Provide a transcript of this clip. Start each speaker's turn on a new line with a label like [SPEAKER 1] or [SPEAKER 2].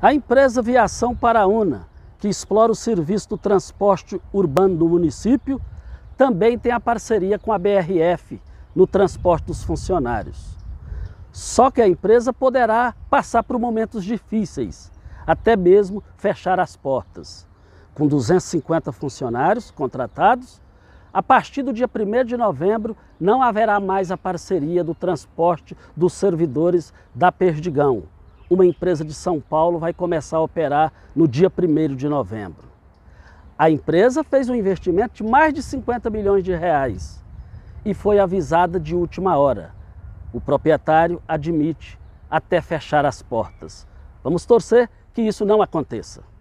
[SPEAKER 1] A empresa Viação Paraúna, que explora o serviço do transporte urbano do município, também tem a parceria com a BRF no transporte dos funcionários. Só que a empresa poderá passar por momentos difíceis, até mesmo fechar as portas. Com 250 funcionários contratados, a partir do dia 1 de novembro não haverá mais a parceria do transporte dos servidores da Perdigão uma empresa de São Paulo vai começar a operar no dia 1 de novembro. A empresa fez um investimento de mais de 50 milhões de reais e foi avisada de última hora. O proprietário admite até fechar as portas. Vamos torcer que isso não aconteça.